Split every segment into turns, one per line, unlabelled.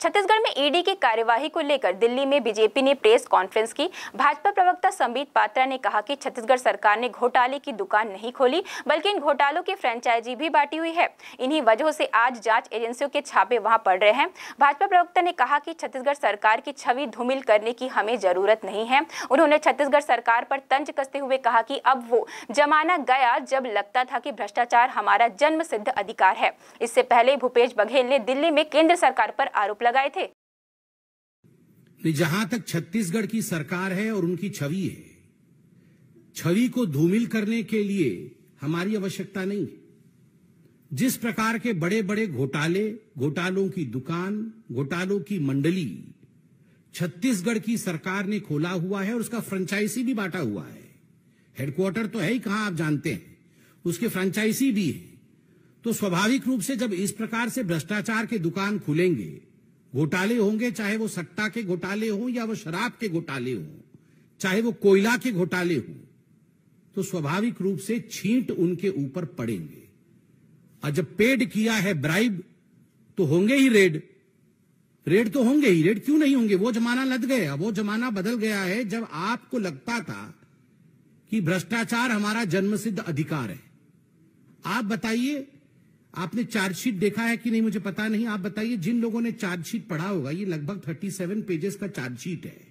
छत्तीसगढ़ में ED e की कार्यवाही को लेकर दिल्ली में बीजेपी ने प्रेस कॉन्फ्रेंस की भाजपा प्रवक्ता संबित पात्रा ने कहा कि छत्तीसगढ़ सरकार ने घोटाले की दुकान नहीं खोली बल्कि इन घोटालों की फ्रेंचाइजी भी बांटी हुई है इन्हीं वजहों से आज जांच एजेंसियों के छापे वहां पड़ रहे हैं भाजपा प्रवक्ता ने कहा कि छत्तीसगढ़ सरकार की छवि धूमिल करने की हमें जरूरत नहीं है उन्होंने छत्तीसगढ़ सरकार पर तंज कसते हुए कहा कि अब वो जमाना गया जब लगता था कि भ्रष्टाचार हमारा जन्म सिद्ध अधिकार है इससे पहले भूपेश बघेल ने दिल्ली में केंद्र सरकार पर आरोप लगाए थे
जहां तक छत्तीसगढ़ की सरकार है और उनकी छवि है छवि को धूमिल करने के लिए हमारी आवश्यकता नहीं है जिस प्रकार के बड़े बड़े घोटाले घोटालों की दुकान घोटालों की मंडली छत्तीसगढ़ की सरकार ने खोला हुआ है और उसका फ्रेंचाइजी भी बांटा हुआ है हेडक्वार्टर तो है ही कहां आप जानते हैं उसके फ्रेंचाइजी भी है तो स्वाभाविक रूप से जब इस प्रकार से भ्रष्टाचार के दुकान खुलेंगे घोटाले होंगे चाहे वो सट्टा के घोटाले हों या वो शराब के घोटाले हों चाहे वो कोयला के घोटाले हों तो स्वाभाविक रूप से छींट उनके ऊपर पड़ेंगे और जब पेड किया है ब्राइब तो होंगे ही रेड रेड तो होंगे ही रेड क्यों नहीं होंगे वो जमाना लद गया वो जमाना बदल गया है जब आपको लगता था कि भ्रष्टाचार हमारा जन्मसिद्ध अधिकार है आप बताइए आपने चार्जशीट देखा है कि नहीं मुझे पता नहीं आप बताइए जिन लोगों ने चार्जशीट पढ़ा होगा ये लगभग 37 पेजेस का चार्जशीट है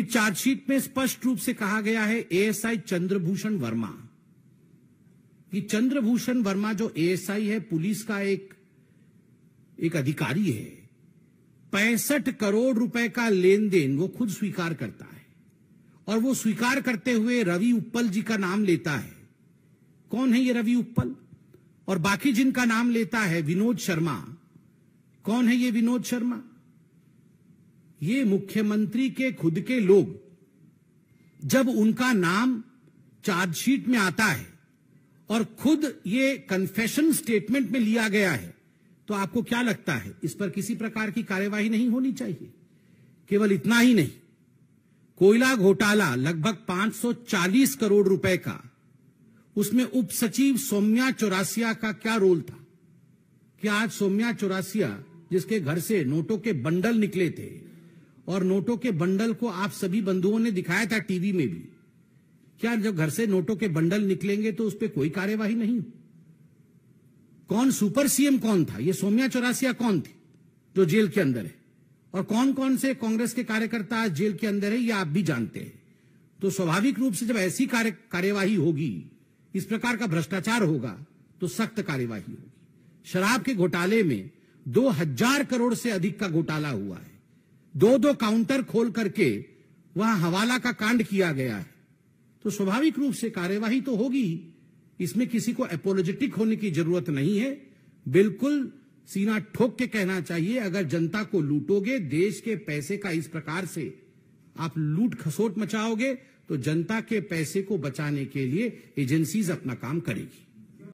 इस चार्जशीट में स्पष्ट रूप से कहा गया है एएसआई चंद्रभूषण वर्मा कि चंद्रभूषण वर्मा जो एएसआई है पुलिस का एक एक अधिकारी है पैंसठ करोड़ रुपए का लेन देन वो खुद स्वीकार करता है और वो स्वीकार करते हुए रवि उपल जी का नाम लेता है कौन है ये रवि उपल और बाकी जिनका नाम लेता है विनोद शर्मा कौन है ये विनोद शर्मा ये मुख्यमंत्री के खुद के लोग जब उनका नाम चार्जशीट में आता है और खुद ये कन्फेशन स्टेटमेंट में लिया गया है तो आपको क्या लगता है इस पर किसी प्रकार की कार्यवाही नहीं होनी चाहिए केवल इतना ही नहीं कोयला घोटाला लगभग 540 करोड़ रुपए का उसमें उप सचिव सौम्या चौरासिया का क्या रोल था कि आज सौम्या चौरासिया जिसके घर से नोटों के बंडल निकले थे और नोटों के बंडल को आप सभी बंधुओं ने दिखाया था टीवी में भी क्या जब घर से नोटों के बंडल निकलेंगे तो उस पर कोई कार्यवाही नहीं कौन सुपर सीएम कौन था ये सौम्या चौरासिया कौन थी जो जेल के अंदर है और कौन कौन से कांग्रेस के कार्यकर्ता आज जेल के अंदर है ये आप भी जानते हैं तो स्वाभाविक रूप से जब ऐसी कार्यवाही होगी इस प्रकार का भ्रष्टाचार होगा तो सख्त कार्यवाही होगी शराब के घोटाले में दो हजार करोड़ से अधिक का घोटाला हुआ है दो दो काउंटर खोल करके वहां हवाला का कांड किया गया है तो स्वाभाविक रूप से कार्यवाही तो होगी ही इसमें किसी को एपोलोजेटिक होने की जरूरत नहीं है बिल्कुल सीना ठोक के कहना चाहिए अगर जनता को लूटोगे देश के पैसे का इस प्रकार से आप लूट खसोट मचाओगे तो जनता के पैसे को बचाने के लिए एजेंसीज अपना काम करेगी